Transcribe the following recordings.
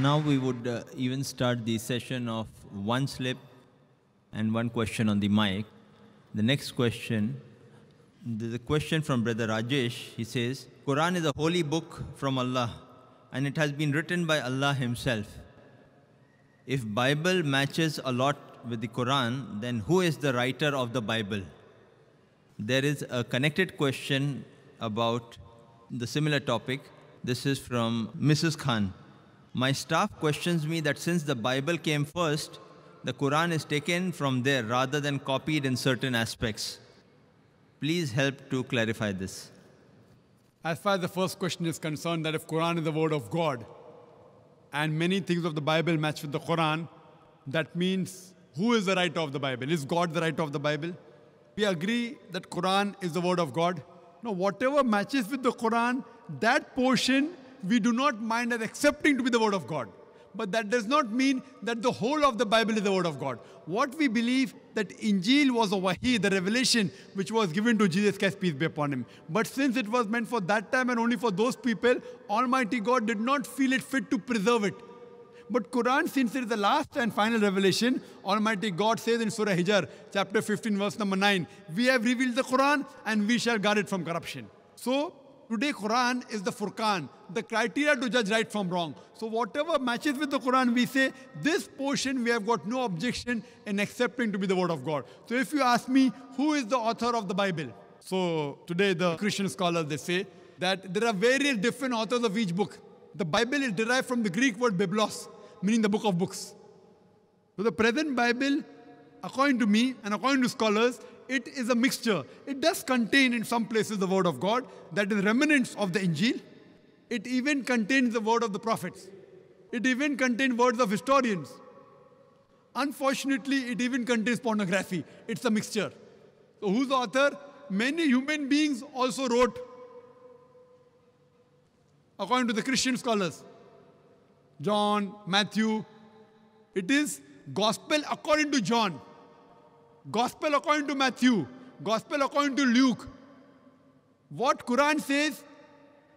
Now we would uh, even start the session of one slip and one question on the mic. The next question, the question from Brother Rajesh, he says, Quran is a holy book from Allah and it has been written by Allah himself. If Bible matches a lot with the Quran, then who is the writer of the Bible? There is a connected question about the similar topic. This is from Mrs. Khan. My staff questions me that since the Bible came first, the Quran is taken from there rather than copied in certain aspects. Please help to clarify this. As far as the first question is concerned, that if Quran is the word of God, and many things of the Bible match with the Quran, that means who is the writer of the Bible? Is God the writer of the Bible? We agree that Quran is the word of God. Now, whatever matches with the Quran, that portion we do not mind as accepting to be the Word of God. But that does not mean that the whole of the Bible is the Word of God. What we believe that Injil was a wahi, the revelation which was given to Jesus Christ, peace be upon him. But since it was meant for that time and only for those people, Almighty God did not feel it fit to preserve it. But Quran, since it is the last and final revelation, Almighty God says in Surah Hijr, chapter 15, verse number 9, we have revealed the Quran and we shall guard it from corruption. So Today, Quran is the Furqan, the criteria to judge right from wrong. So whatever matches with the Quran, we say, this portion we have got no objection in accepting to be the word of God. So if you ask me, who is the author of the Bible? So today the Christian scholars, they say that there are various different authors of each book. The Bible is derived from the Greek word biblos, meaning the book of books. So the present Bible, according to me and according to scholars, it is a mixture. It does contain in some places the word of God, that is remnants of the Injil. It even contains the word of the prophets. It even contains words of historians. Unfortunately, it even contains pornography. It's a mixture. So who's the author? Many human beings also wrote, according to the Christian scholars. John, Matthew. It is gospel according to John. Gospel according to Matthew, Gospel according to Luke. What Quran says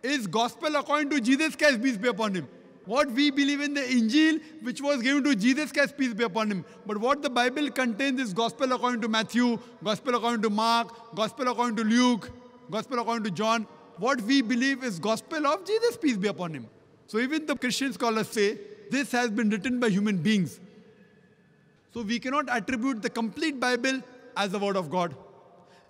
is Gospel according to Jesus Christ, peace be upon him. What we believe in the Injil, which was given to Jesus Christ, peace be upon him. But what the Bible contains is Gospel according to Matthew, Gospel according to Mark, Gospel according to Luke, Gospel according to John. What we believe is Gospel of Jesus, peace be upon him. So even the Christian scholars say this has been written by human beings. So we cannot attribute the complete Bible as the Word of God.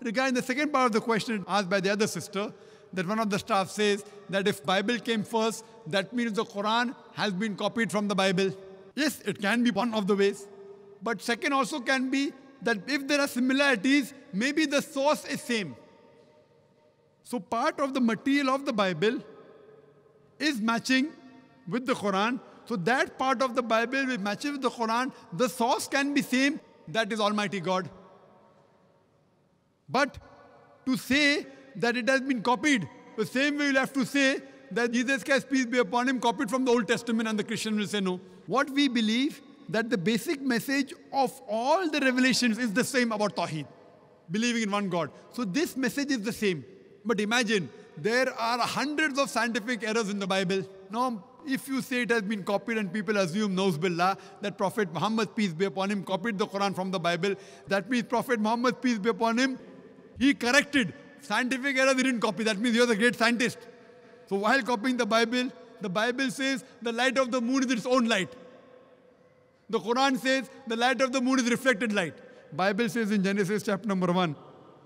Regarding the second part of the question asked by the other sister, that one of the staff says that if Bible came first, that means the Quran has been copied from the Bible. Yes, it can be one of the ways. But second also can be that if there are similarities, maybe the source is same. So part of the material of the Bible is matching with the Quran so that part of the Bible which matches with the Quran, the source can be same. That is Almighty God. But to say that it has been copied, the same way you'll have to say that Jesus Christ, peace be upon him, copied from the Old Testament, and the Christian will say no. What we believe that the basic message of all the revelations is the same about Tawheed, believing in one God. So this message is the same. But imagine there are hundreds of scientific errors in the Bible. Now, if you say it has been copied and people assume, knows billah, that Prophet Muhammad, peace be upon him, copied the Quran from the Bible, that means Prophet Muhammad, peace be upon him, he corrected. Scientific error, they didn't copy. That means you're the great scientist. So while copying the Bible, the Bible says the light of the moon is its own light. The Quran says the light of the moon is reflected light. Bible says in Genesis chapter number 1,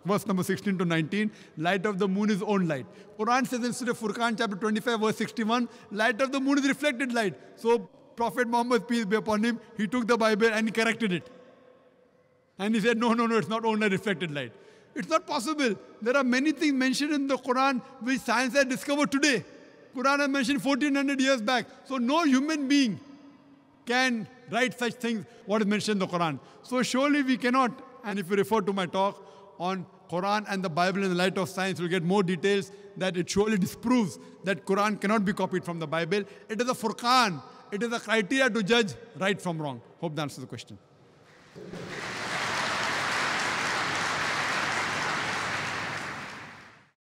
verse number 16 to 19, light of the moon is own light. Quran says in Surah Furqan chapter 25 verse 61, light of the moon is reflected light. So Prophet Muhammad, peace be upon him, he took the Bible and he corrected it. And he said, no, no, no, it's not only reflected light. It's not possible. There are many things mentioned in the Quran which science has discovered today. Quran I mentioned 1400 years back. So no human being can write such things what is mentioned in the Quran. So surely we cannot, and if you refer to my talk, on Quran and the Bible in the light of science. We'll get more details that it surely disproves that Quran cannot be copied from the Bible. It is a Furqan. It is a criteria to judge right from wrong. Hope that answers the question.